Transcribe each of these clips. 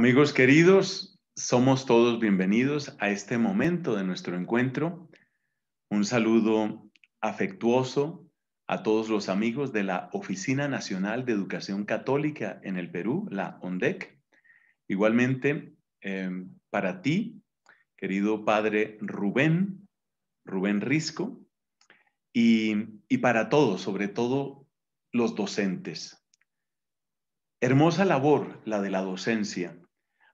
Amigos queridos, somos todos bienvenidos a este momento de nuestro encuentro. Un saludo afectuoso a todos los amigos de la Oficina Nacional de Educación Católica en el Perú, la ONDEC. Igualmente, em, para ti, querido padre Rubén, Rubén Risco, y para todos, sobre todo los docentes. Hermosa labor la de la docencia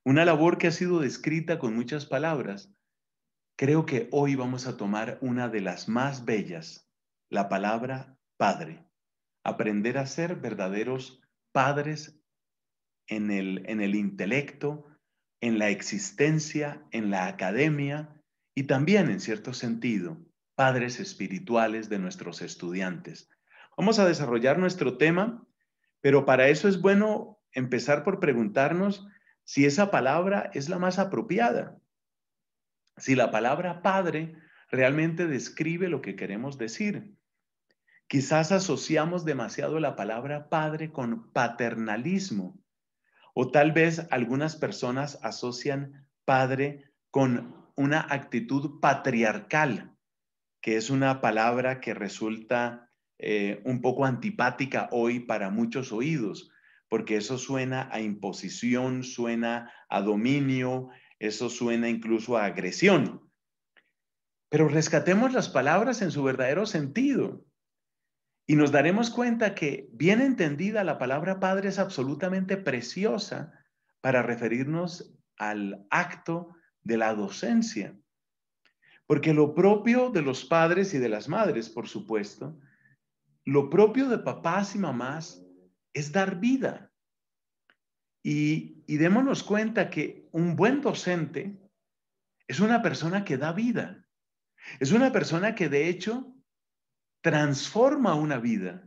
una labor que ha sido descrita con muchas palabras. Creo que hoy vamos a tomar una de las más bellas, la palabra padre. Aprender a ser verdaderos padres en el, en el intelecto, en la existencia, en la academia y también, en cierto sentido, padres espirituales de nuestros estudiantes. Vamos a desarrollar nuestro tema, pero para eso es bueno empezar por preguntarnos si esa palabra es la más apropiada, si la palabra padre realmente describe lo que queremos decir. Quizás asociamos demasiado la palabra padre con paternalismo o tal vez algunas personas asocian padre con una actitud patriarcal, que es una palabra que resulta eh, un poco antipática hoy para muchos oídos, porque eso suena a imposición, suena a dominio, eso suena incluso a agresión. Pero rescatemos las palabras en su verdadero sentido y nos daremos cuenta que, bien entendida, la palabra Padre es absolutamente preciosa para referirnos al acto de la docencia. Porque lo propio de los padres y de las madres, por supuesto, lo propio de papás y mamás es dar vida. Y, démonos cuenta que un buen docente es una persona que da vida. Es una persona que de hecho transforma una vida.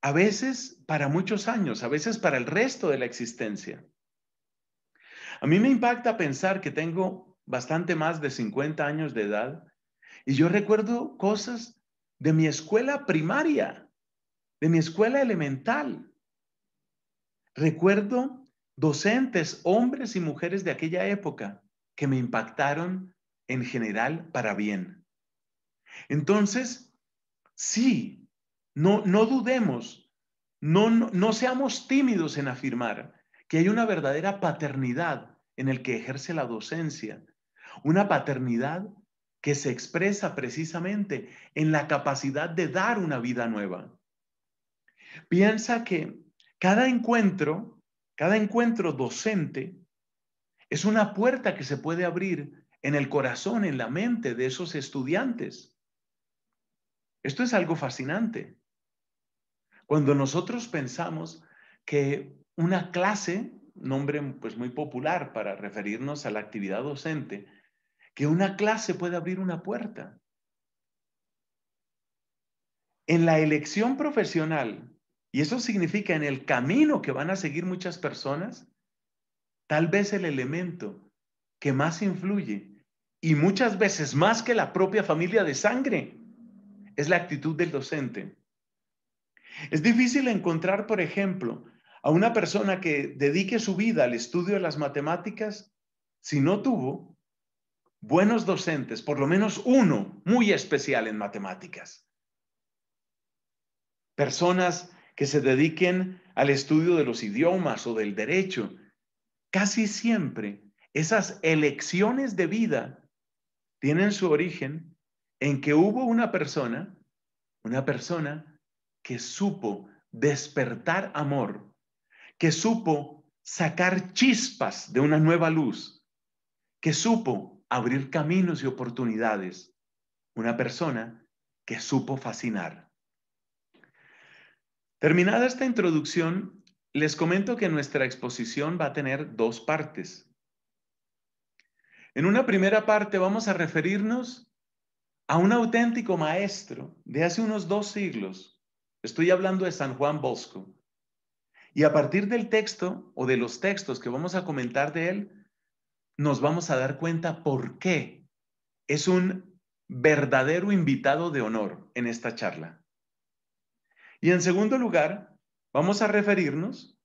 A veces para muchos años, a veces para el resto de la existencia. A mí me impacta pensar que tengo bastante más de 50 años de edad y yo recuerdo cosas de mi escuela primaria de mi escuela elemental. Recuerdo docentes, hombres y mujeres de aquella época, que me impactaron en general para bien. Entonces, sí, no, dudemos, no seamos tímidos en afirmar que hay una verdadera paternidad en el que ejerce la docencia, una paternidad que se expresa precisamente en la capacidad de dar una vida nueva, Piensa que cada encuentro, cada encuentro docente es una puerta que se puede abrir en el corazón, en la mente de esos estudiantes. Esto es algo fascinante. Cuando nosotros pensamos que una clase, nombre pues muy popular para referirnos a la actividad docente, que una clase puede abrir una puerta. En la elección profesional, y eso significa en el camino que van a seguir muchas personas, tal vez el elemento que más influye y muchas veces más que la propia familia de sangre es la actitud del docente. Es difícil encontrar, por ejemplo, a una persona que dedique su vida al estudio de las matemáticas si no tuvo buenos docentes, por lo menos uno muy especial en matemáticas. Personas que se dediquen al estudio de los idiomas o del derecho. Casi siempre esas elecciones de vida tienen su origen en que hubo una persona, una persona que supo despertar amor, que supo sacar chispas de una nueva luz, que supo abrir caminos y oportunidades, una persona que supo fascinar. Terminada esta introducción, les comento que nuestra exposición va a tener dos partes. En una primera parte vamos a referirnos a un auténtico maestro de hace unos dos siglos. Estoy hablando de San Juan Bosco. Y a partir del texto o de los textos que vamos a comentar de él, nos vamos a dar cuenta por qué es un verdadero invitado de honor en esta charla. Y en segundo lugar, vamos a referirnos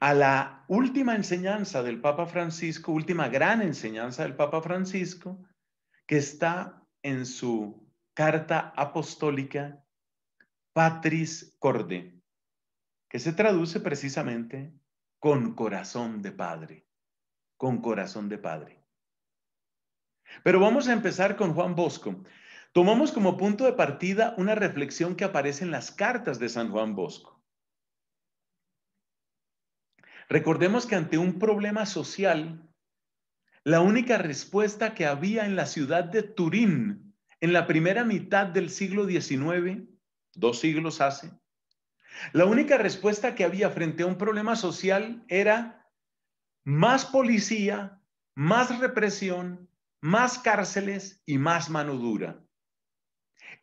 a la última enseñanza del Papa Francisco, última gran enseñanza del Papa Francisco, que está en su carta apostólica Patris Corde, que se traduce precisamente con corazón de padre, con corazón de padre. Pero vamos a empezar con Juan Bosco. Tomamos como punto de partida una reflexión que aparece en las cartas de San Juan Bosco. Recordemos que ante un problema social, la única respuesta que había en la ciudad de Turín en la primera mitad del siglo XIX, dos siglos hace, la única respuesta que había frente a un problema social era más policía, más represión, más cárceles y más mano dura.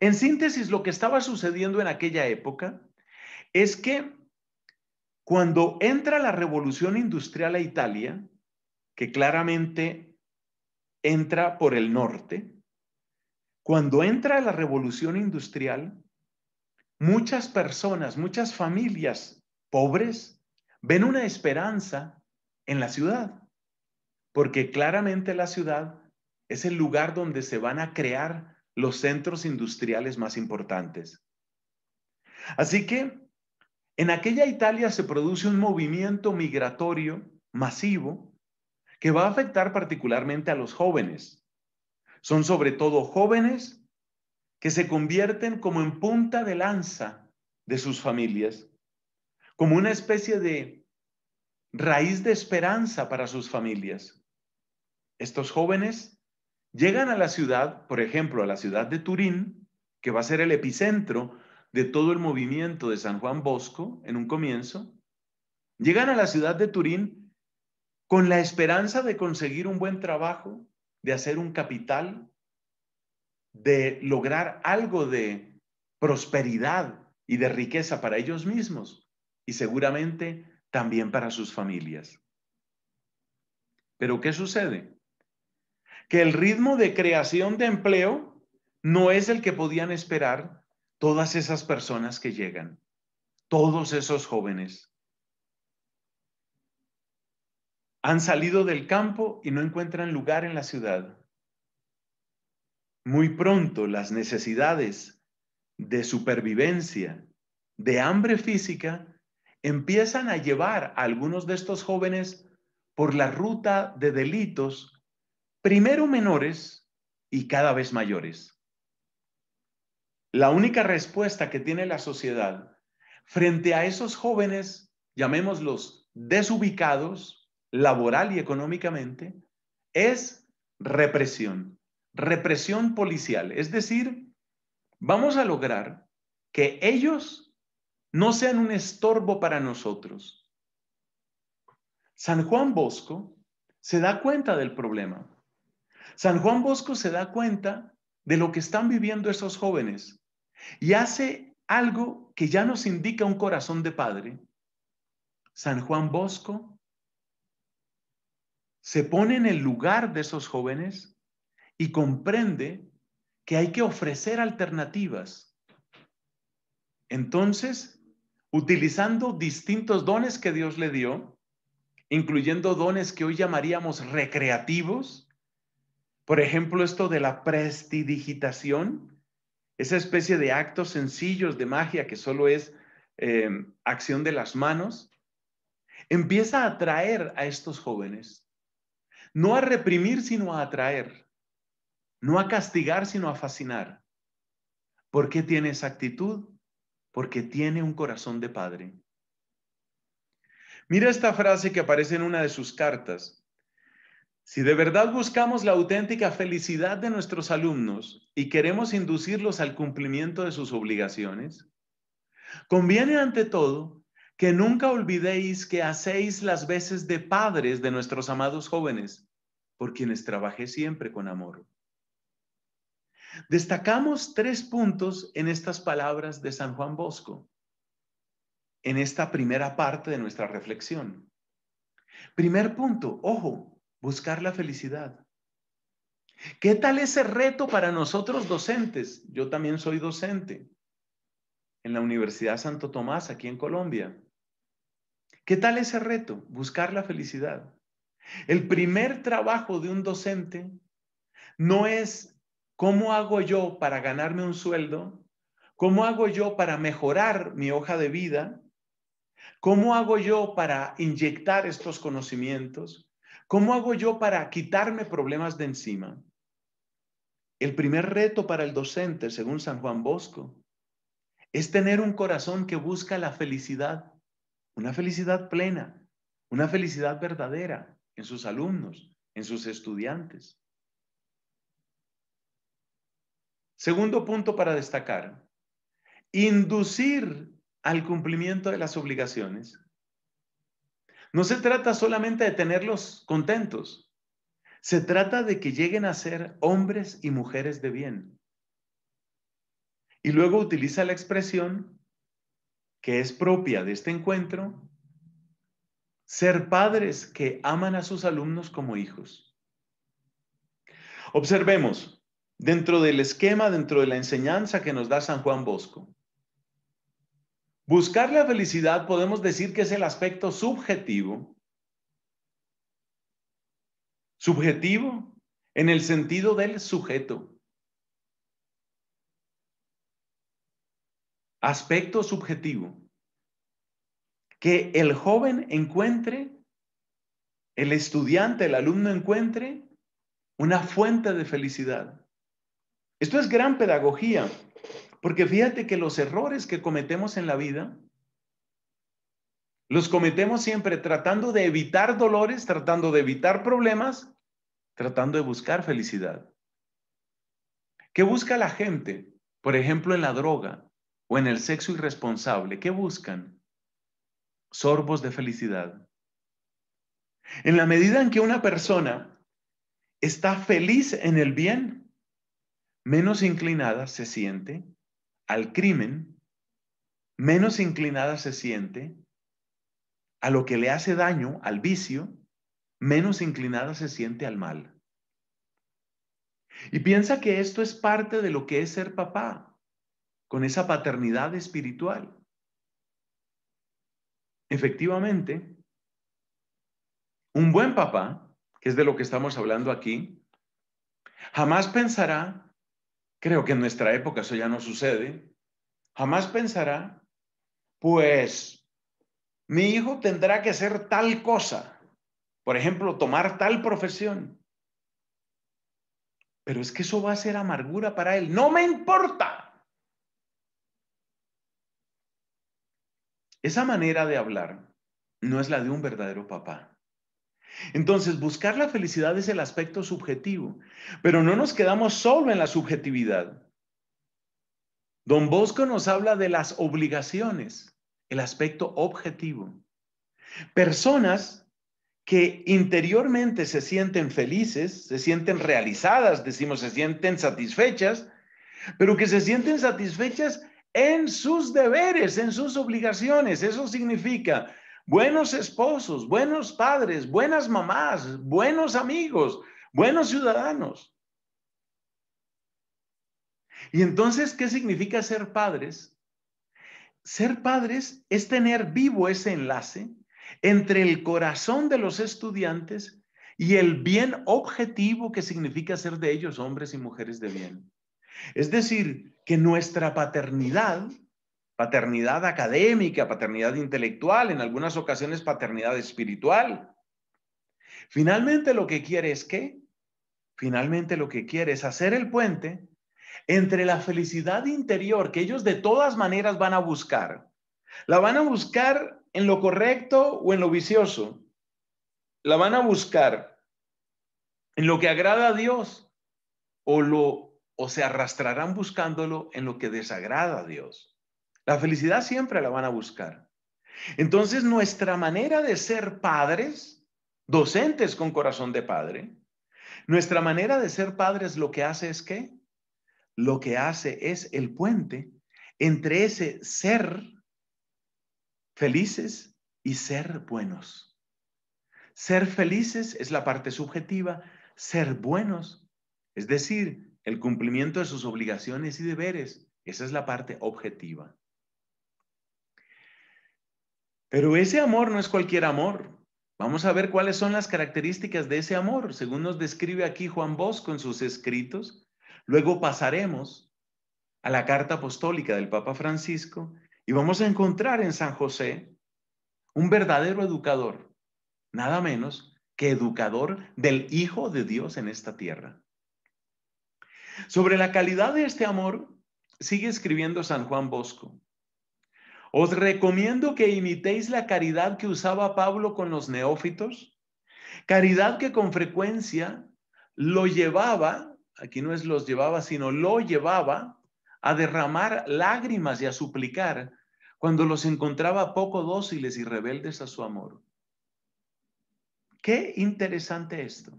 En síntesis, lo que estaba sucediendo en aquella época es que cuando entra la revolución industrial a Italia, que claramente entra por el norte, cuando entra la revolución industrial, muchas personas, muchas familias pobres ven una esperanza en la ciudad, porque claramente la ciudad es el lugar donde se van a crear los centros industriales más importantes. Así que en aquella Italia se produce un movimiento migratorio masivo que va a afectar particularmente a los jóvenes. Son sobre todo jóvenes que se convierten como en punta de lanza de sus familias, como una especie de raíz de esperanza para sus familias. Estos jóvenes Llegan a la ciudad, por ejemplo, a la ciudad de Turín, que va a ser el epicentro de todo el movimiento de San Juan Bosco en un comienzo. Llegan a la ciudad de Turín con la esperanza de conseguir un buen trabajo, de hacer un capital, de lograr algo de prosperidad y de riqueza para ellos mismos y seguramente también para sus familias. Pero ¿qué sucede? que el ritmo de creación de empleo no es el que podían esperar todas esas personas que llegan, todos esos jóvenes. Han salido del campo y no encuentran lugar en la ciudad. Muy pronto las necesidades de supervivencia, de hambre física, empiezan a llevar a algunos de estos jóvenes por la ruta de delitos primero menores y cada vez mayores. La única respuesta que tiene la sociedad frente a esos jóvenes, llamémoslos desubicados laboral y económicamente, es represión, represión policial. Es decir, vamos a lograr que ellos no sean un estorbo para nosotros. San Juan Bosco se da cuenta del problema San Juan Bosco se da cuenta de lo que están viviendo esos jóvenes y hace algo que ya nos indica un corazón de padre. San Juan Bosco se pone en el lugar de esos jóvenes y comprende que hay que ofrecer alternativas. Entonces, utilizando distintos dones que Dios le dio, incluyendo dones que hoy llamaríamos recreativos, por ejemplo, esto de la prestidigitación, esa especie de actos sencillos de magia que solo es eh, acción de las manos, empieza a atraer a estos jóvenes. No a reprimir, sino a atraer. No a castigar, sino a fascinar. ¿Por qué tiene esa actitud? Porque tiene un corazón de padre. Mira esta frase que aparece en una de sus cartas. Si de verdad buscamos la auténtica felicidad de nuestros alumnos y queremos inducirlos al cumplimiento de sus obligaciones, conviene ante todo que nunca olvidéis que hacéis las veces de padres de nuestros amados jóvenes, por quienes trabajé siempre con amor. Destacamos tres puntos en estas palabras de San Juan Bosco, en esta primera parte de nuestra reflexión. Primer punto, ojo, buscar la felicidad. ¿Qué tal ese reto para nosotros docentes? Yo también soy docente en la Universidad Santo Tomás, aquí en Colombia. ¿Qué tal ese reto? Buscar la felicidad. El primer trabajo de un docente no es cómo hago yo para ganarme un sueldo, cómo hago yo para mejorar mi hoja de vida, cómo hago yo para inyectar estos conocimientos, ¿Cómo hago yo para quitarme problemas de encima? El primer reto para el docente, según San Juan Bosco, es tener un corazón que busca la felicidad, una felicidad plena, una felicidad verdadera en sus alumnos, en sus estudiantes. Segundo punto para destacar, inducir al cumplimiento de las obligaciones no se trata solamente de tenerlos contentos. Se trata de que lleguen a ser hombres y mujeres de bien. Y luego utiliza la expresión que es propia de este encuentro, ser padres que aman a sus alumnos como hijos. Observemos, dentro del esquema, dentro de la enseñanza que nos da San Juan Bosco, Buscar la felicidad podemos decir que es el aspecto subjetivo. Subjetivo en el sentido del sujeto. Aspecto subjetivo. Que el joven encuentre, el estudiante, el alumno encuentre una fuente de felicidad. Esto es gran pedagogía porque fíjate que los errores que cometemos en la vida, los cometemos siempre tratando de evitar dolores, tratando de evitar problemas, tratando de buscar felicidad. ¿Qué busca la gente? Por ejemplo, en la droga o en el sexo irresponsable. ¿Qué buscan? Sorbos de felicidad. En la medida en que una persona está feliz en el bien, menos inclinada se siente al crimen, menos inclinada se siente a lo que le hace daño, al vicio, menos inclinada se siente al mal. Y piensa que esto es parte de lo que es ser papá, con esa paternidad espiritual. Efectivamente, un buen papá, que es de lo que estamos hablando aquí, jamás pensará Creo que en nuestra época eso ya no sucede. Jamás pensará, pues mi hijo tendrá que hacer tal cosa, por ejemplo, tomar tal profesión. Pero es que eso va a ser amargura para él. No me importa. Esa manera de hablar no es la de un verdadero papá. Entonces, buscar la felicidad es el aspecto subjetivo, pero no nos quedamos solo en la subjetividad. Don Bosco nos habla de las obligaciones, el aspecto objetivo. Personas que interiormente se sienten felices, se sienten realizadas, decimos, se sienten satisfechas, pero que se sienten satisfechas en sus deberes, en sus obligaciones. Eso significa buenos esposos, buenos padres, buenas mamás, buenos amigos, buenos ciudadanos. Y entonces, ¿qué significa ser padres? Ser padres es tener vivo ese enlace entre el corazón de los estudiantes y el bien objetivo que significa ser de ellos hombres y mujeres de bien. Es decir, que nuestra paternidad paternidad académica, paternidad intelectual, en algunas ocasiones paternidad espiritual. Finalmente lo que quiere es que Finalmente lo que quiere es hacer el puente entre la felicidad interior que ellos de todas maneras van a buscar. La van a buscar en lo correcto o en lo vicioso. La van a buscar en lo que agrada a Dios o lo o se arrastrarán buscándolo en lo que desagrada a Dios. La felicidad siempre la van a buscar. Entonces, nuestra manera de ser padres, docentes con corazón de padre, nuestra manera de ser padres lo que hace es qué? lo que hace es el puente entre ese ser felices y ser buenos. Ser felices es la parte subjetiva, ser buenos, es decir, el cumplimiento de sus obligaciones y deberes, esa es la parte objetiva. Pero ese amor no es cualquier amor. Vamos a ver cuáles son las características de ese amor, según nos describe aquí Juan Bosco en sus escritos. Luego pasaremos a la carta apostólica del Papa Francisco y vamos a encontrar en San José un verdadero educador, nada menos que educador del Hijo de Dios en esta tierra. Sobre la calidad de este amor, sigue escribiendo San Juan Bosco. Os recomiendo que imitéis la caridad que usaba Pablo con los neófitos, caridad que con frecuencia lo llevaba, aquí no es los llevaba, sino lo llevaba a derramar lágrimas y a suplicar cuando los encontraba poco dóciles y rebeldes a su amor. Qué interesante esto.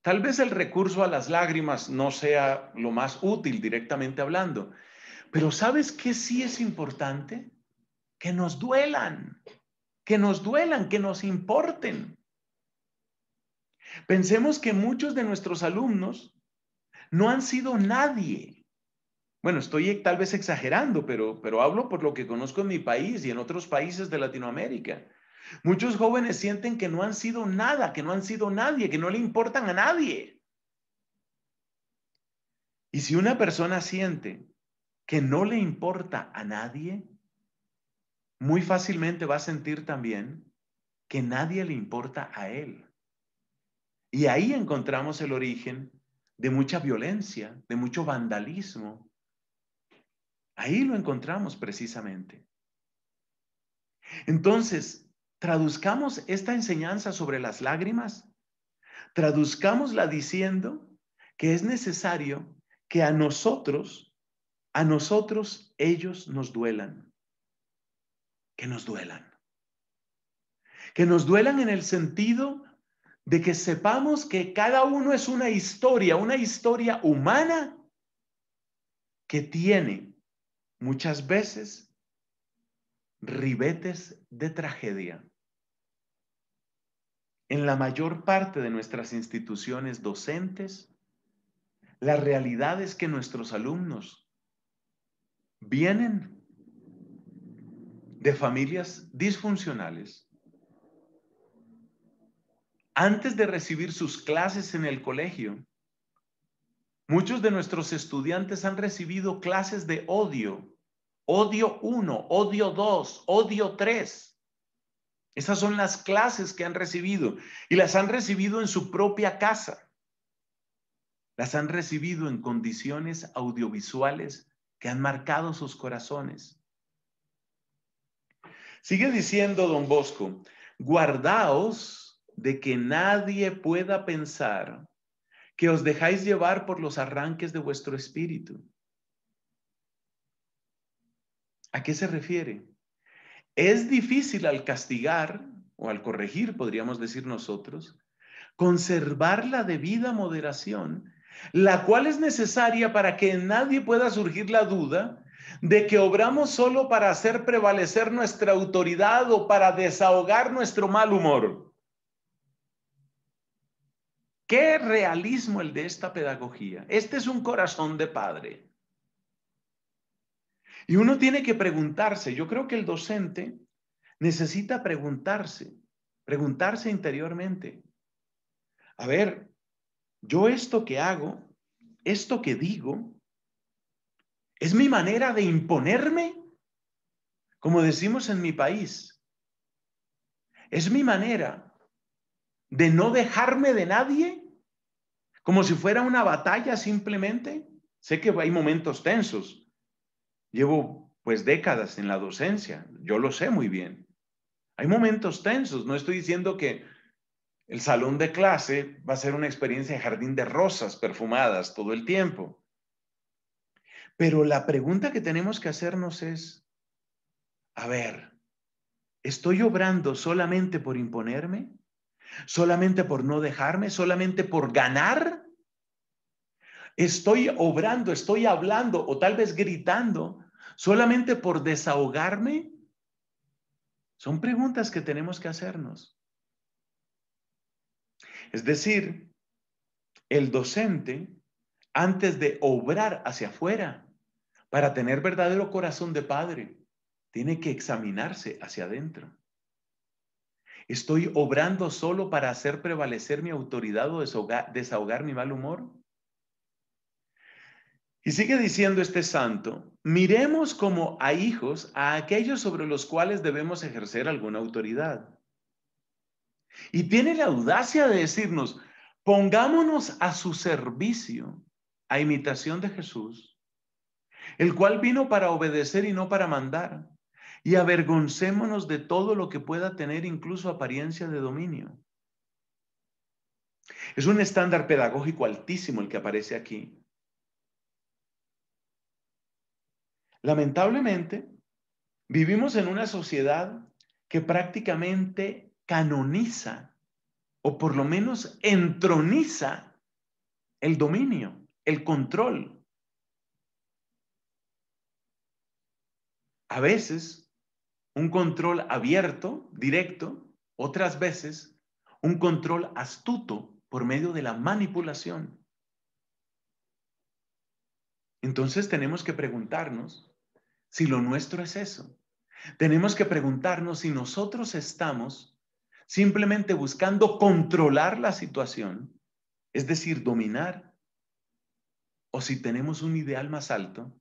Tal vez el recurso a las lágrimas no sea lo más útil directamente hablando, pero ¿sabes qué sí es importante? Que nos duelan, que nos duelan, que nos importen. Pensemos que muchos de nuestros alumnos no han sido nadie. Bueno, estoy tal vez exagerando, pero, pero hablo por lo que conozco en mi país y en otros países de Latinoamérica. Muchos jóvenes sienten que no han sido nada, que no han sido nadie, que no le importan a nadie. Y si una persona siente que no le importa a nadie, muy fácilmente va a sentir también que nadie le importa a él. Y ahí encontramos el origen de mucha violencia, de mucho vandalismo. Ahí lo encontramos precisamente. Entonces, traduzcamos esta enseñanza sobre las lágrimas, traduzcámosla diciendo que es necesario que a nosotros a nosotros ellos nos duelan. Que nos duelan. Que nos duelan en el sentido de que sepamos que cada uno es una historia, una historia humana que tiene muchas veces ribetes de tragedia. En la mayor parte de nuestras instituciones docentes, la realidad es que nuestros alumnos vienen de familias disfuncionales. Antes de recibir sus clases en el colegio, muchos de nuestros estudiantes han recibido clases de odio. Odio 1, odio 2, odio 3. Esas son las clases que han recibido y las han recibido en su propia casa. Las han recibido en condiciones audiovisuales han marcado sus corazones. Sigue diciendo don Bosco, guardaos de que nadie pueda pensar que os dejáis llevar por los arranques de vuestro espíritu. ¿A qué se refiere? Es difícil al castigar o al corregir, podríamos decir nosotros, conservar la debida moderación la cual es necesaria para que en nadie pueda surgir la duda de que obramos solo para hacer prevalecer nuestra autoridad o para desahogar nuestro mal humor. Qué realismo el de esta pedagogía. Este es un corazón de padre. Y uno tiene que preguntarse, yo creo que el docente necesita preguntarse, preguntarse interiormente. A ver, yo esto que hago, esto que digo, es mi manera de imponerme, como decimos en mi país. Es mi manera de no dejarme de nadie, como si fuera una batalla simplemente. Sé que hay momentos tensos. Llevo pues décadas en la docencia, yo lo sé muy bien. Hay momentos tensos, no estoy diciendo que el salón de clase va a ser una experiencia de jardín de rosas perfumadas todo el tiempo. Pero la pregunta que tenemos que hacernos es, a ver, ¿estoy obrando solamente por imponerme? ¿Solamente por no dejarme? ¿Solamente por ganar? ¿Estoy obrando, estoy hablando o tal vez gritando solamente por desahogarme? Son preguntas que tenemos que hacernos. Es decir, el docente, antes de obrar hacia afuera, para tener verdadero corazón de padre, tiene que examinarse hacia adentro. ¿Estoy obrando solo para hacer prevalecer mi autoridad o desahogar, mi mal humor? Y sigue diciendo este santo, miremos como a hijos a aquellos sobre los cuales debemos ejercer alguna autoridad y tiene la audacia de decirnos, pongámonos a su servicio, a imitación de Jesús, el cual vino para obedecer y no para mandar, y avergoncémonos de todo lo que pueda tener incluso apariencia de dominio. Es un estándar pedagógico altísimo el que aparece aquí. Lamentablemente, vivimos en una sociedad que prácticamente canoniza o por lo menos entroniza el dominio, el control. A veces un control abierto, directo, otras veces un control astuto por medio de la manipulación. Entonces tenemos que preguntarnos si lo nuestro es eso. Tenemos que preguntarnos si nosotros estamos simplemente buscando controlar la situación, es decir, dominar, o si tenemos un ideal más alto,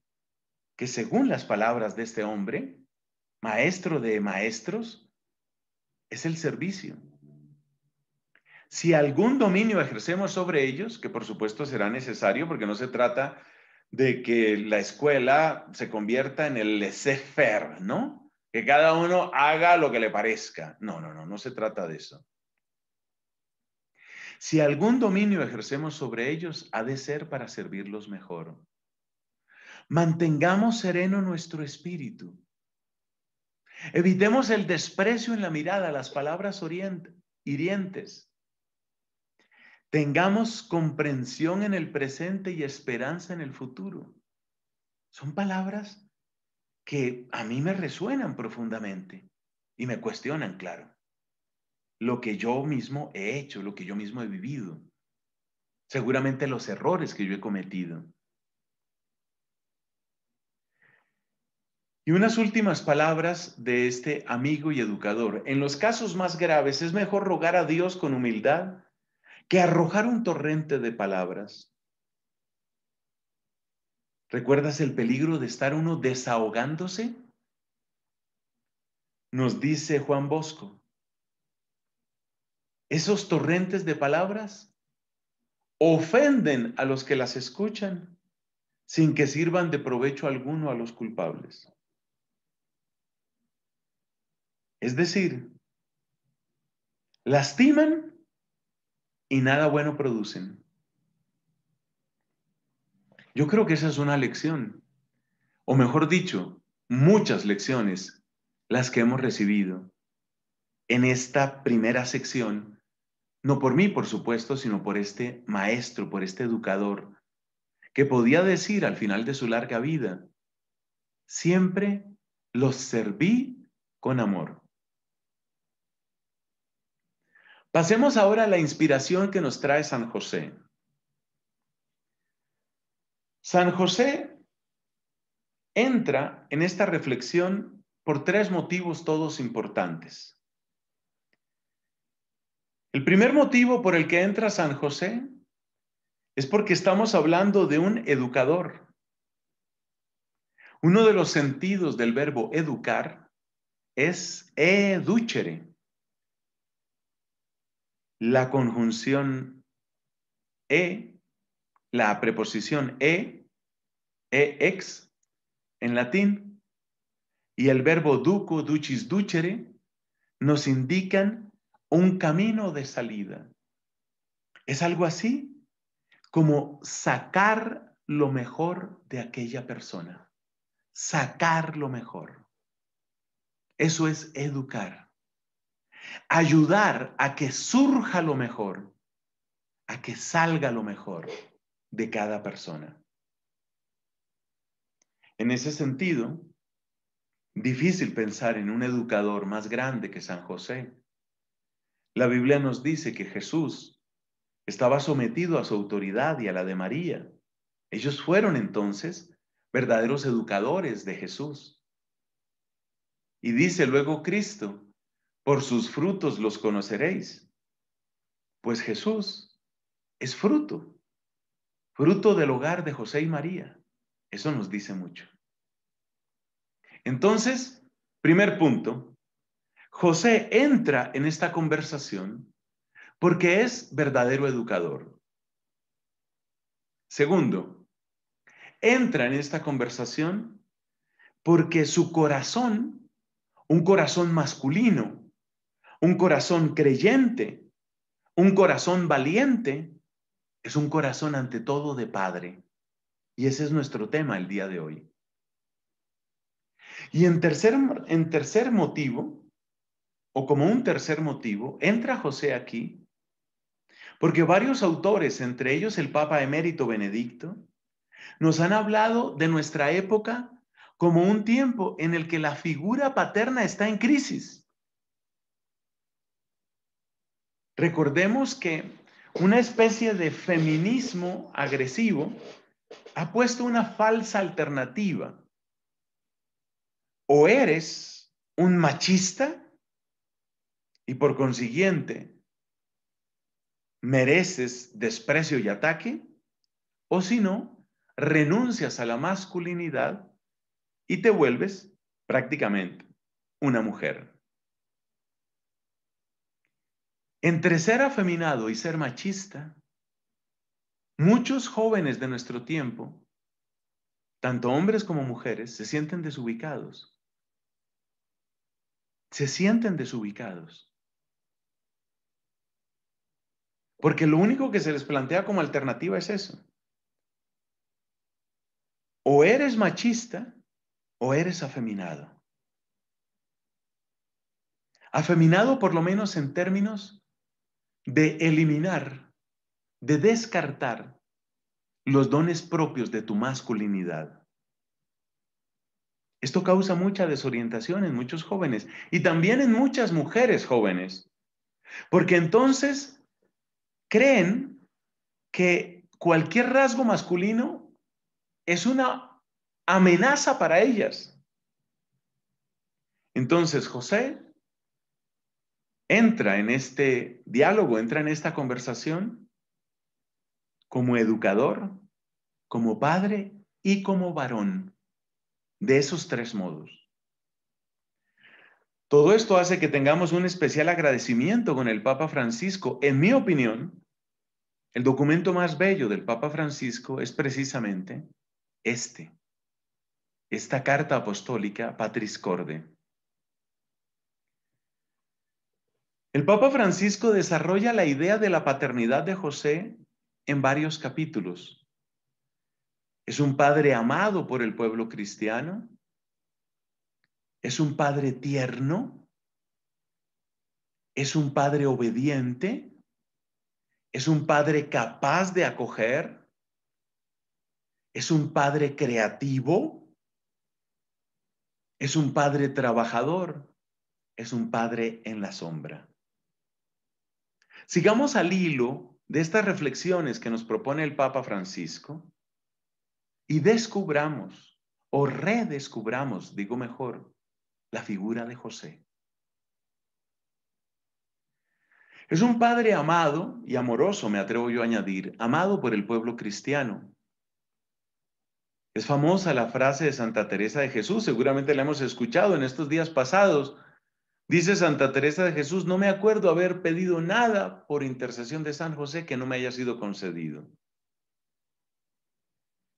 que según las palabras de este hombre, maestro de maestros, es el servicio. Si algún dominio ejercemos sobre ellos, que por supuesto será necesario, porque no se trata de que la escuela se convierta en el laissez-faire, ¿no? que cada uno haga lo que le parezca. No, no, no, no se trata de eso. Si algún dominio ejercemos sobre ellos, ha de ser para servirlos mejor. Mantengamos sereno nuestro espíritu. Evitemos el desprecio en la mirada, las palabras hirientes. Tengamos comprensión en el presente y esperanza en el futuro. Son palabras que a mí me resuenan profundamente y me cuestionan, claro, lo que yo mismo he hecho, lo que yo mismo he vivido, seguramente los errores que yo he cometido. Y unas últimas palabras de este amigo y educador. En los casos más graves es mejor rogar a Dios con humildad que arrojar un torrente de palabras. ¿Recuerdas el peligro de estar uno desahogándose? Nos dice Juan Bosco, esos torrentes de palabras ofenden a los que las escuchan sin que sirvan de provecho alguno a los culpables. Es decir, lastiman y nada bueno producen. Yo creo que esa es una lección, o mejor dicho, muchas lecciones las que hemos recibido en esta primera sección, no por mí, por supuesto, sino por este maestro, por este educador, que podía decir al final de su larga vida, siempre los serví con amor. Pasemos ahora a la inspiración que nos trae San José. San José entra en esta reflexión por tres motivos todos importantes. El primer motivo por el que entra San José es porque estamos hablando de un educador. Uno de los sentidos del verbo educar es educere, la conjunción e, la preposición e ex en latín y el verbo duco, ducis, ducere, nos indican un camino de salida. Es algo así como sacar lo mejor de aquella persona, sacar lo mejor. Eso es educar, ayudar a que surja lo mejor, a que salga lo mejor de cada persona. En ese sentido, difícil pensar en un educador más grande que San José. La Biblia nos dice que Jesús estaba sometido a su autoridad y a la de María. Ellos fueron entonces verdaderos educadores de Jesús. Y dice luego Cristo, por sus frutos los conoceréis. Pues Jesús es fruto, fruto del hogar de José y María. Eso nos dice mucho. Entonces, primer punto, José entra en esta conversación porque es verdadero educador. Segundo, entra en esta conversación porque su corazón, un corazón masculino, un corazón creyente, un corazón valiente, es un corazón ante todo de padre. Y ese es nuestro tema el día de hoy. Y en tercer, en tercer motivo, o como un tercer motivo, entra José aquí, porque varios autores, entre ellos el Papa Emérito Benedicto, nos han hablado de nuestra época como un tiempo en el que la figura paterna está en crisis. Recordemos que una especie de feminismo agresivo ha puesto una falsa alternativa. O eres un machista y por consiguiente mereces desprecio y ataque, o si no, renuncias a la masculinidad y te vuelves prácticamente una mujer. Entre ser afeminado y ser machista Muchos jóvenes de nuestro tiempo, tanto hombres como mujeres, se sienten desubicados. Se sienten desubicados. Porque lo único que se les plantea como alternativa es eso. O eres machista o eres afeminado. Afeminado por lo menos en términos de eliminar de descartar los dones propios de tu masculinidad. Esto causa mucha desorientación en muchos jóvenes y también en muchas mujeres jóvenes, porque entonces creen que cualquier rasgo masculino es una amenaza para ellas. Entonces José entra en este diálogo, entra en esta conversación como educador, como padre y como varón. De esos tres modos. Todo esto hace que tengamos un especial agradecimiento con el Papa Francisco. En mi opinión, el documento más bello del Papa Francisco es precisamente este, esta carta apostólica Patriscorde. El Papa Francisco desarrolla la idea de la paternidad de José en varios capítulos. Es un padre amado por el pueblo cristiano. Es un padre tierno. Es un padre obediente. Es un padre capaz de acoger. Es un padre creativo. Es un padre trabajador. Es un padre en la sombra. Sigamos al hilo de estas reflexiones que nos propone el Papa Francisco y descubramos o redescubramos, digo mejor, la figura de José. Es un padre amado y amoroso, me atrevo yo a añadir, amado por el pueblo cristiano. Es famosa la frase de Santa Teresa de Jesús, seguramente la hemos escuchado en estos días pasados, Dice Santa Teresa de Jesús, no me acuerdo haber pedido nada por intercesión de San José que no me haya sido concedido.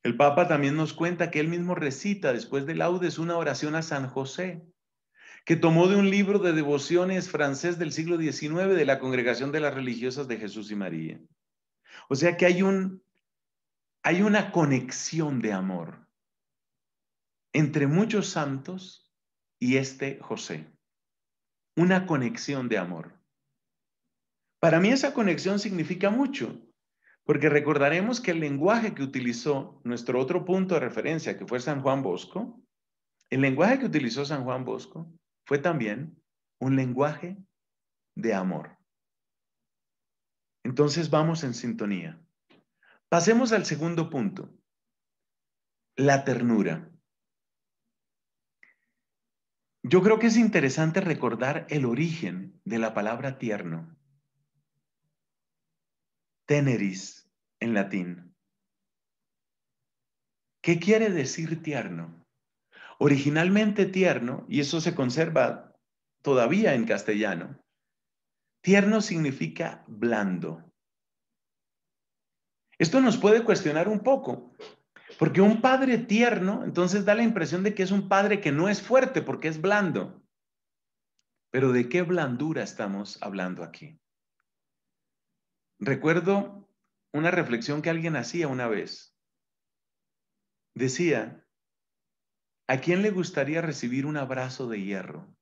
El Papa también nos cuenta que él mismo recita después de laudes una oración a San José, que tomó de un libro de devociones francés del siglo XIX de la Congregación de las Religiosas de Jesús y María. O sea que hay, un, hay una conexión de amor entre muchos santos y este José una conexión de amor. Para mí esa conexión significa mucho, porque recordaremos que el lenguaje que utilizó nuestro otro punto de referencia, que fue San Juan Bosco, el lenguaje que utilizó San Juan Bosco fue también un lenguaje de amor. Entonces vamos en sintonía. Pasemos al segundo punto, la ternura. Yo creo que es interesante recordar el origen de la palabra tierno. Teneris en latín. ¿Qué quiere decir tierno? Originalmente tierno, y eso se conserva todavía en castellano, tierno significa blando. Esto nos puede cuestionar un poco, porque un padre tierno, entonces da la impresión de que es un padre que no es fuerte porque es blando. Pero ¿de qué blandura estamos hablando aquí? Recuerdo una reflexión que alguien hacía una vez. Decía, ¿a quién le gustaría recibir un abrazo de hierro?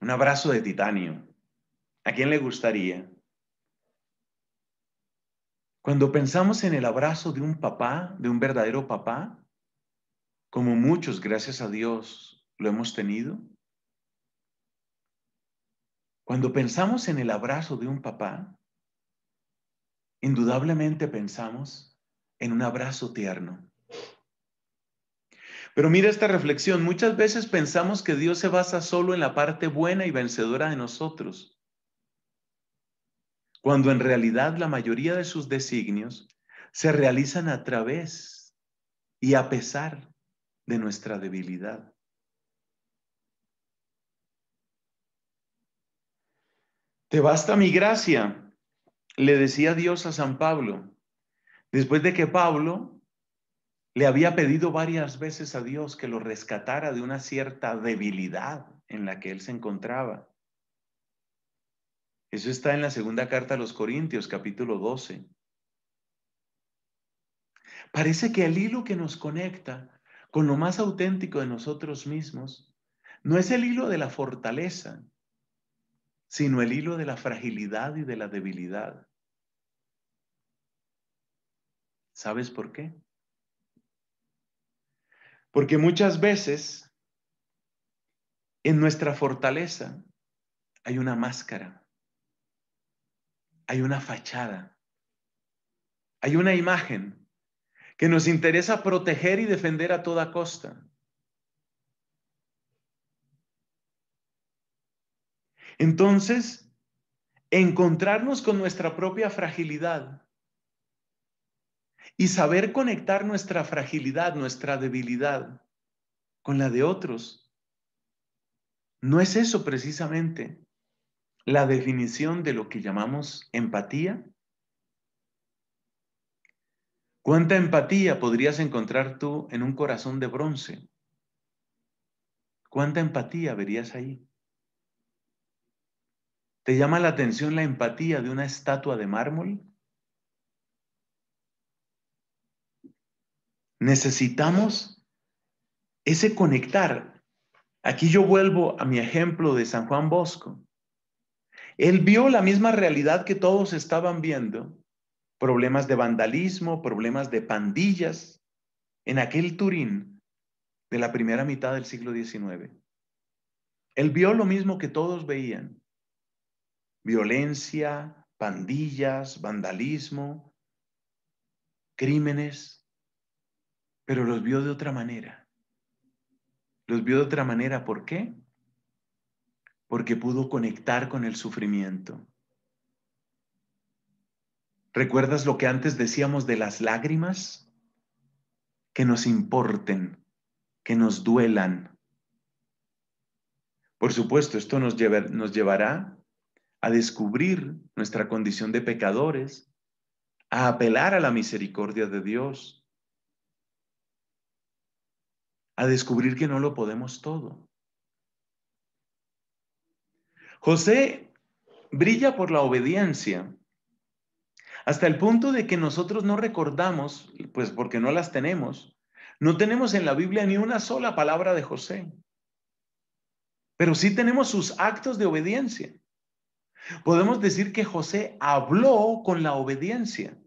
Un abrazo de titanio. ¿A quién le gustaría? Cuando pensamos en el abrazo de un papá, de un verdadero papá, como muchos, gracias a Dios, lo hemos tenido, cuando pensamos en el abrazo de un papá, indudablemente pensamos en un abrazo tierno. Pero mira esta reflexión, muchas veces pensamos que Dios se basa solo en la parte buena y vencedora de nosotros cuando en realidad la mayoría de sus designios se realizan a través y a pesar de nuestra debilidad. Te basta mi gracia, le decía Dios a San Pablo, después de que Pablo le había pedido varias veces a Dios que lo rescatara de una cierta debilidad en la que él se encontraba. Eso está en la segunda carta a los Corintios, capítulo 12. Parece que el hilo que nos conecta con lo más auténtico de nosotros mismos no es el hilo de la fortaleza, sino el hilo de la fragilidad y de la debilidad. ¿Sabes por qué? Porque muchas veces en nuestra fortaleza hay una máscara hay una fachada, hay una imagen que nos interesa proteger y defender a toda costa. Entonces, encontrarnos con nuestra propia fragilidad y saber conectar nuestra fragilidad, nuestra debilidad con la de otros, no es eso precisamente la definición de lo que llamamos empatía? ¿Cuánta empatía podrías encontrar tú en un corazón de bronce? ¿Cuánta empatía verías ahí? ¿Te llama la atención la empatía de una estatua de mármol? Necesitamos ese conectar. Aquí yo vuelvo a mi ejemplo de San Juan Bosco. Él vio la misma realidad que todos estaban viendo, problemas de vandalismo, problemas de pandillas, en aquel Turín de la primera mitad del siglo XIX. Él vio lo mismo que todos veían, violencia, pandillas, vandalismo, crímenes, pero los vio de otra manera. Los vio de otra manera, ¿por qué? porque pudo conectar con el sufrimiento. ¿Recuerdas lo que antes decíamos de las lágrimas? Que nos importen, que nos duelan. Por supuesto, esto nos, nos llevará a descubrir nuestra condición de pecadores, a apelar a la misericordia de Dios, a descubrir que no lo podemos todo. José brilla por la obediencia hasta el punto de que nosotros no recordamos, pues porque no las tenemos, no tenemos en la Biblia ni una sola palabra de José, pero sí tenemos sus actos de obediencia. Podemos decir que José habló con la obediencia.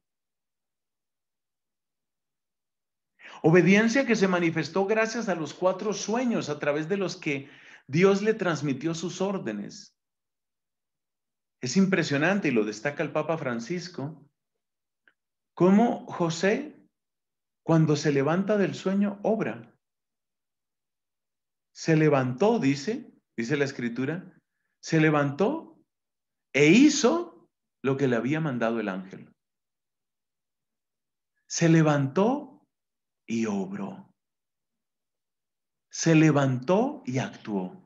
Obediencia que se manifestó gracias a los cuatro sueños a través de los que Dios le transmitió sus órdenes. Es impresionante y lo destaca el Papa Francisco, cómo José, cuando se levanta del sueño, obra. Se levantó, dice, dice la escritura, se levantó e hizo lo que le había mandado el ángel. Se levantó y obró. Se levantó y actuó.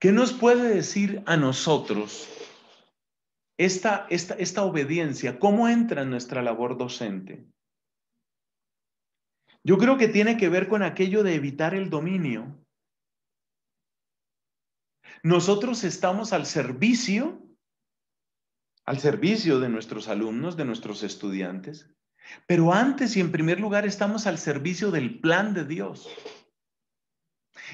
¿Qué nos puede decir a nosotros esta, esta obediencia? ¿Cómo entra en nuestra labor docente? Yo creo que tiene que ver con aquello de evitar el dominio. Nosotros estamos al servicio, al servicio de nuestros alumnos, de nuestros estudiantes, pero antes y en primer lugar estamos al servicio del plan de Dios.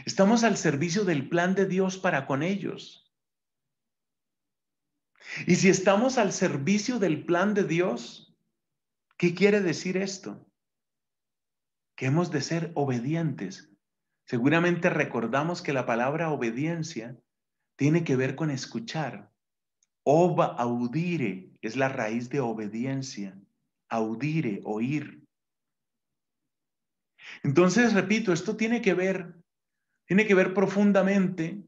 Estamos al servicio del plan de Dios para con ellos. Y si estamos al servicio del plan de Dios, ¿qué quiere decir esto? Que hemos de ser obedientes. Seguramente recordamos que la palabra obediencia tiene que ver con escuchar. Oba audire es la raíz de obediencia. Audire, oír. Entonces, repito, esto tiene que ver tiene que ver profundamente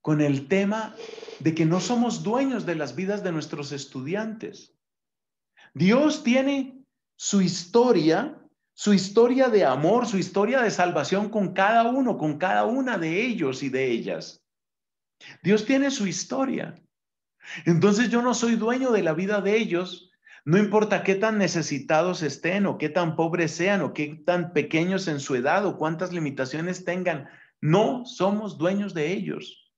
con el tema de que no somos dueños de las vidas de nuestros estudiantes. Dios tiene su historia, su historia de amor, su historia de salvación con cada uno, con cada una de ellos y de ellas. Dios tiene su historia. Entonces yo no soy dueño de la vida de ellos, no importa qué tan necesitados estén o qué tan pobres sean o qué tan pequeños en su edad o cuántas limitaciones tengan, no somos dueños de ellos.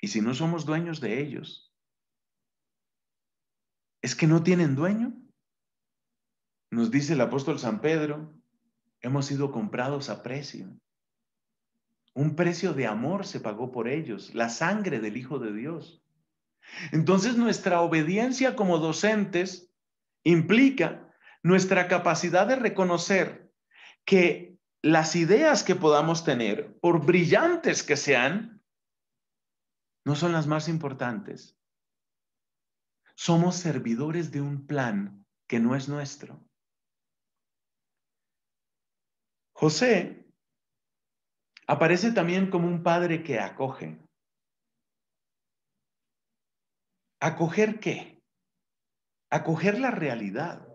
Y si no somos dueños de ellos, es que no tienen dueño. Nos dice el apóstol San Pedro, hemos sido comprados a precio. Un precio de amor se pagó por ellos, la sangre del Hijo de Dios. Entonces nuestra obediencia como docentes implica nuestra capacidad de reconocer que las ideas que podamos tener, por brillantes que sean, no son las más importantes. Somos servidores de un plan que no es nuestro. José aparece también como un padre que acoge. ¿Acoger qué? Acoger la realidad,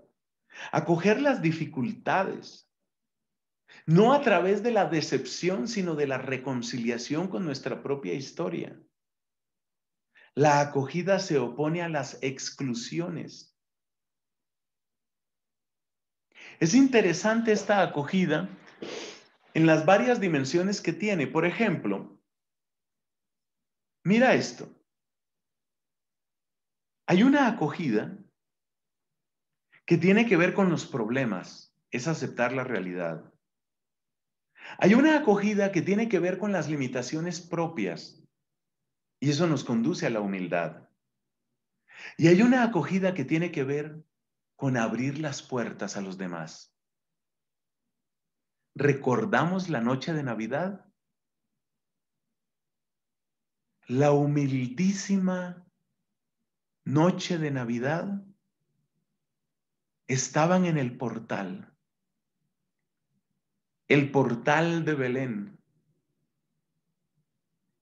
acoger las dificultades, no a través de la decepción, sino de la reconciliación con nuestra propia historia. La acogida se opone a las exclusiones. Es interesante esta acogida en las varias dimensiones que tiene. Por ejemplo, mira esto. Hay una acogida que tiene que ver con los problemas, es aceptar la realidad. Hay una acogida que tiene que ver con las limitaciones propias y eso nos conduce a la humildad. Y hay una acogida que tiene que ver con abrir las puertas a los demás. ¿Recordamos la noche de Navidad? La humildísima noche de Navidad, estaban en el portal, el portal de Belén.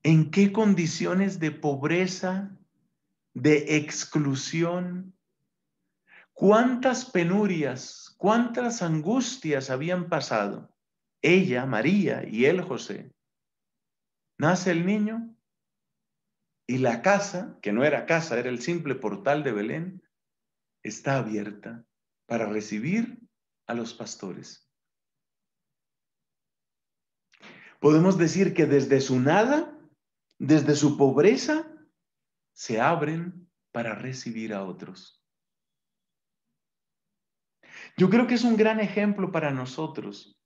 ¿En qué condiciones de pobreza, de exclusión? ¿Cuántas penurias, cuántas angustias habían pasado? Ella, María, y él, José. Nace el niño, y la casa, que no era casa, era el simple portal de Belén, está abierta para recibir a los pastores. Podemos decir que desde su nada, desde su pobreza, se abren para recibir a otros. Yo creo que es un gran ejemplo para nosotros.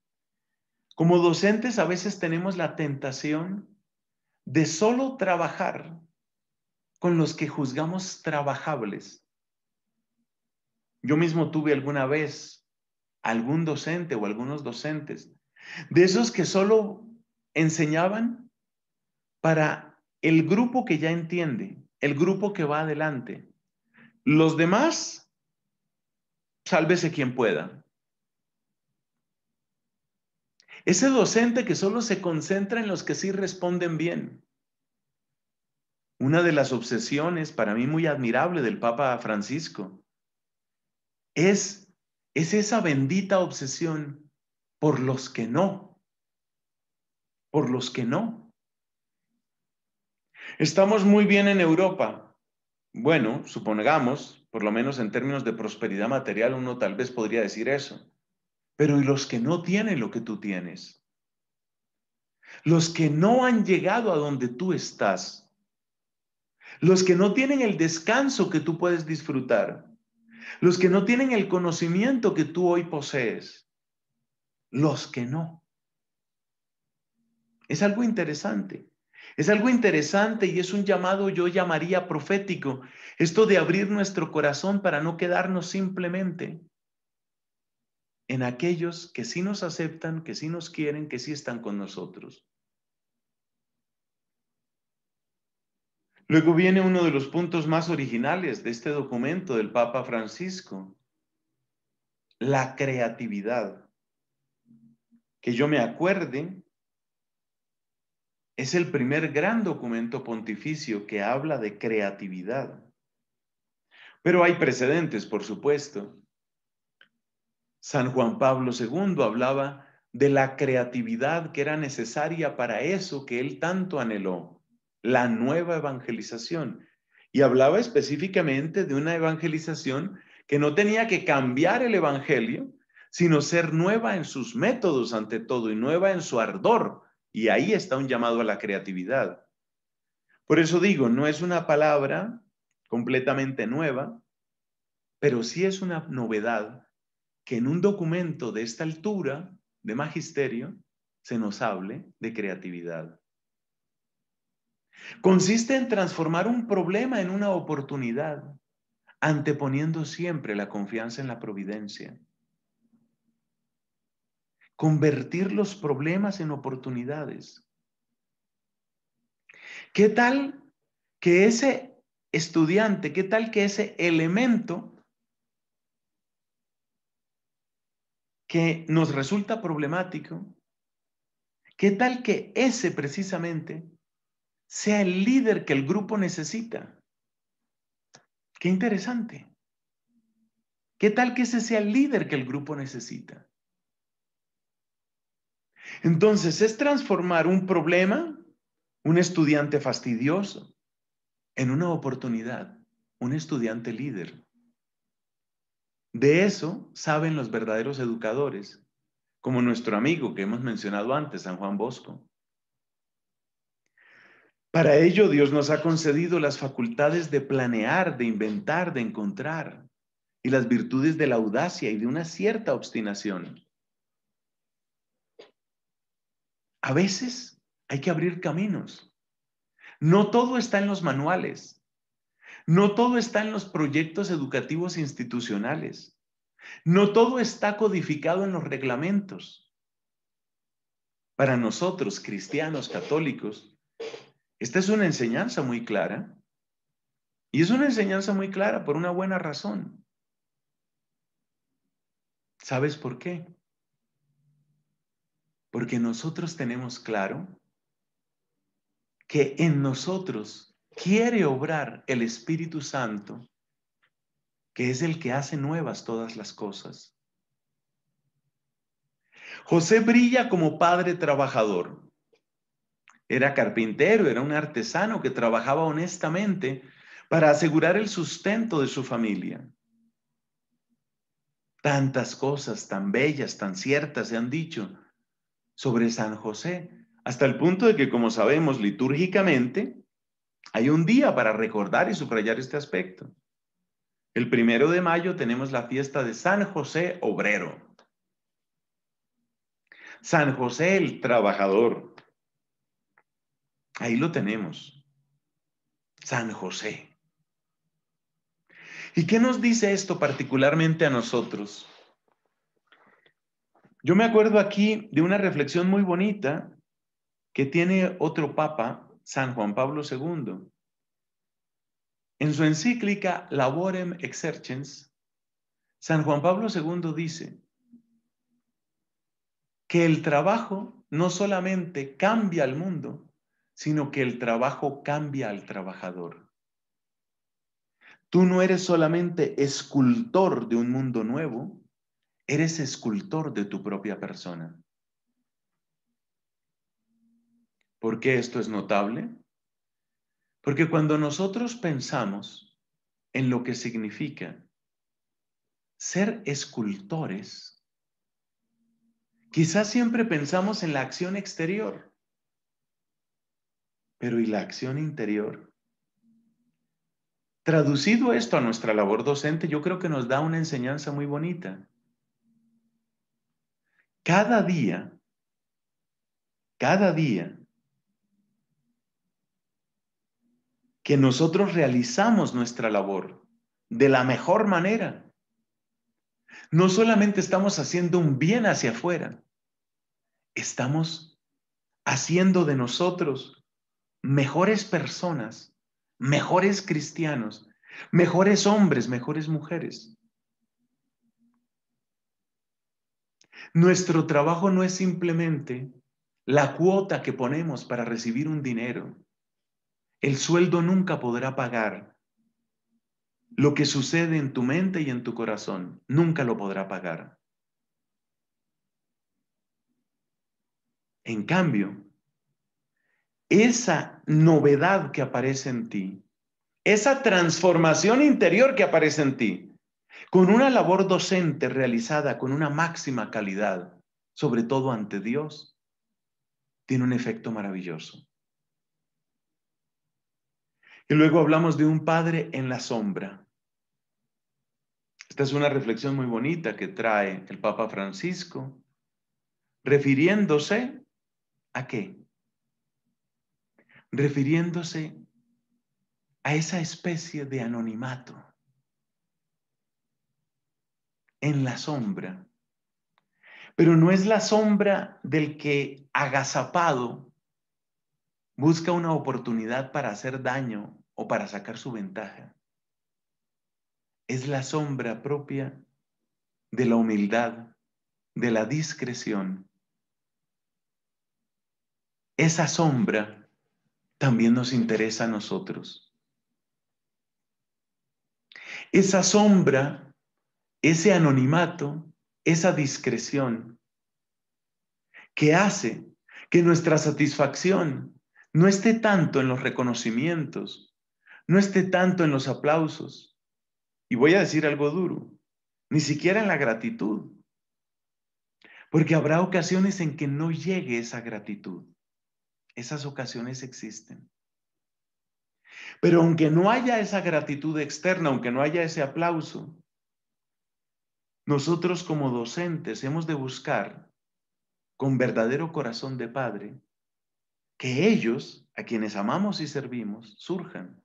Como docentes a veces tenemos la tentación de solo trabajar con los que juzgamos trabajables. Yo mismo tuve alguna vez algún docente o algunos docentes, de esos que solo enseñaban para el grupo que ya entiende, el grupo que va adelante. Los demás, sálvese quien pueda. Ese docente que solo se concentra en los que sí responden bien una de las obsesiones para mí muy admirable del Papa Francisco es, es esa bendita obsesión por los que no, por los que no. Estamos muy bien en Europa. Bueno, supongamos, por lo menos en términos de prosperidad material, uno tal vez podría decir eso. Pero ¿y los que no tienen lo que tú tienes? Los que no han llegado a donde tú estás, los que no tienen el descanso que tú puedes disfrutar. Los que no tienen el conocimiento que tú hoy posees. Los que no. Es algo interesante. Es algo interesante y es un llamado yo llamaría profético. Esto de abrir nuestro corazón para no quedarnos simplemente en aquellos que sí nos aceptan, que sí nos quieren, que sí están con nosotros. Luego viene uno de los puntos más originales de este documento del Papa Francisco, la creatividad. Que yo me acuerde, es el primer gran documento pontificio que habla de creatividad. Pero hay precedentes, por supuesto. San Juan Pablo II hablaba de la creatividad que era necesaria para eso que él tanto anheló, la nueva evangelización. Y hablaba específicamente de una evangelización que no tenía que cambiar el Evangelio, sino ser nueva en sus métodos ante todo y nueva en su ardor. Y ahí está un llamado a la creatividad. Por eso digo, no es una palabra completamente nueva, pero sí es una novedad que en un documento de esta altura de magisterio se nos hable de creatividad. Consiste en transformar un problema en una oportunidad, anteponiendo siempre la confianza en la providencia. Convertir los problemas en oportunidades. ¿Qué tal que ese estudiante, qué tal que ese elemento que nos resulta problemático, qué tal que ese precisamente sea el líder que el grupo necesita. Qué interesante. ¿Qué tal que ese sea el líder que el grupo necesita? Entonces, es transformar un problema, un estudiante fastidioso, en una oportunidad, un estudiante líder. De eso saben los verdaderos educadores, como nuestro amigo que hemos mencionado antes, San Juan Bosco. Para ello Dios nos ha concedido las facultades de planear, de inventar, de encontrar, y las virtudes de la audacia y de una cierta obstinación. A veces hay que abrir caminos. No todo está en los manuales. No todo está en los proyectos educativos institucionales. No todo está codificado en los reglamentos. Para nosotros, cristianos católicos, esta es una enseñanza muy clara. Y es una enseñanza muy clara por una buena razón. ¿Sabes por qué? Porque nosotros tenemos claro que en nosotros quiere obrar el Espíritu Santo, que es el que hace nuevas todas las cosas. José brilla como padre trabajador era carpintero, era un artesano que trabajaba honestamente para asegurar el sustento de su familia. Tantas cosas tan bellas, tan ciertas se han dicho sobre San José, hasta el punto de que, como sabemos litúrgicamente, hay un día para recordar y subrayar este aspecto. El primero de mayo tenemos la fiesta de San José Obrero. San José el Trabajador. Ahí lo tenemos. San José. ¿Y qué nos dice esto particularmente a nosotros? Yo me acuerdo aquí de una reflexión muy bonita que tiene otro papa, San Juan Pablo II. En su encíclica Laborem Exercens, San Juan Pablo II dice que el trabajo no solamente cambia al mundo, sino que el trabajo cambia al trabajador. Tú no eres solamente escultor de un mundo nuevo, eres escultor de tu propia persona. ¿Por qué esto es notable? Porque cuando nosotros pensamos en lo que significa ser escultores, quizás siempre pensamos en la acción exterior pero ¿y la acción interior? Traducido esto a nuestra labor docente, yo creo que nos da una enseñanza muy bonita. Cada día, cada día que nosotros realizamos nuestra labor de la mejor manera, no solamente estamos haciendo un bien hacia afuera, estamos haciendo de nosotros mejores personas, mejores cristianos, mejores hombres, mejores mujeres. Nuestro trabajo no es simplemente la cuota que ponemos para recibir un dinero. El sueldo nunca podrá pagar. Lo que sucede en tu mente y en tu corazón nunca lo podrá pagar. En cambio, esa novedad que aparece en ti, esa transformación interior que aparece en ti, con una labor docente realizada con una máxima calidad, sobre todo ante Dios, tiene un efecto maravilloso. Y luego hablamos de un padre en la sombra. Esta es una reflexión muy bonita que trae el Papa Francisco, refiriéndose a qué? refiriéndose a esa especie de anonimato en la sombra. Pero no es la sombra del que agazapado busca una oportunidad para hacer daño o para sacar su ventaja. Es la sombra propia de la humildad, de la discreción. Esa sombra también nos interesa a nosotros. Esa sombra, ese anonimato, esa discreción que hace que nuestra satisfacción no esté tanto en los reconocimientos, no esté tanto en los aplausos. Y voy a decir algo duro, ni siquiera en la gratitud, porque habrá ocasiones en que no llegue esa gratitud. Esas ocasiones existen. Pero aunque no haya esa gratitud externa, aunque no haya ese aplauso, nosotros como docentes hemos de buscar con verdadero corazón de padre que ellos, a quienes amamos y servimos, surjan.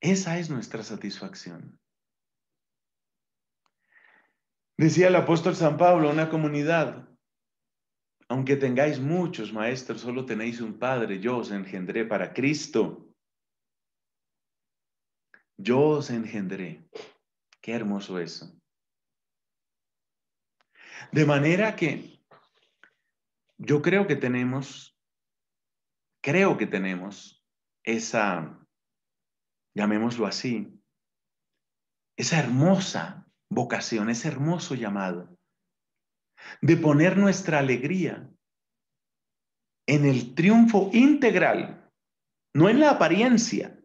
Esa es nuestra satisfacción. Decía el apóstol San Pablo, una comunidad aunque tengáis muchos maestros, solo tenéis un Padre. Yo os engendré para Cristo. Yo os engendré. Qué hermoso eso. De manera que yo creo que tenemos, creo que tenemos esa, llamémoslo así, esa hermosa vocación, ese hermoso llamado de poner nuestra alegría en el triunfo integral, no en la apariencia,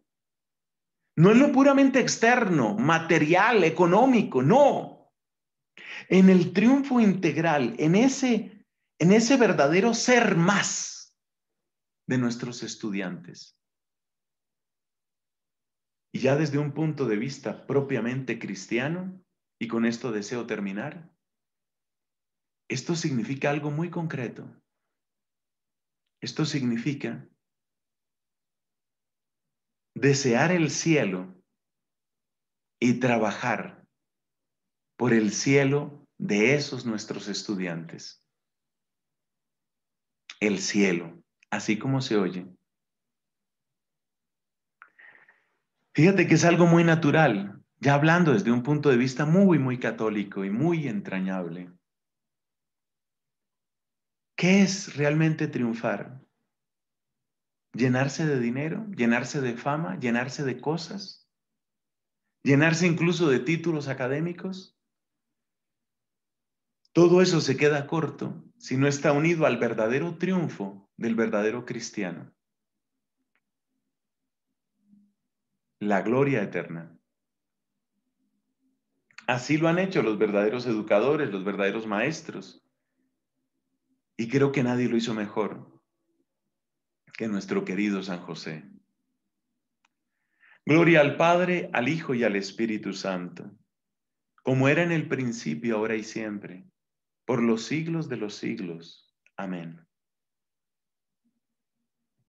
no en lo puramente externo, material, económico, no, en el triunfo integral, en ese, en ese verdadero ser más de nuestros estudiantes. Y ya desde un punto de vista propiamente cristiano, y con esto deseo terminar, esto significa algo muy concreto. Esto significa desear el cielo y trabajar por el cielo de esos nuestros estudiantes. El cielo, así como se oye. Fíjate que es algo muy natural, ya hablando desde un punto de vista muy, muy católico y muy entrañable. ¿Qué es realmente triunfar? ¿Llenarse de dinero? ¿Llenarse de fama? ¿Llenarse de cosas? ¿Llenarse incluso de títulos académicos? Todo eso se queda corto si no está unido al verdadero triunfo del verdadero cristiano. La gloria eterna. Así lo han hecho los verdaderos educadores, los verdaderos maestros. Y creo que nadie lo hizo mejor que nuestro querido San José. Gloria al Padre, al Hijo y al Espíritu Santo, como era en el principio, ahora y siempre, por los siglos de los siglos. Amén.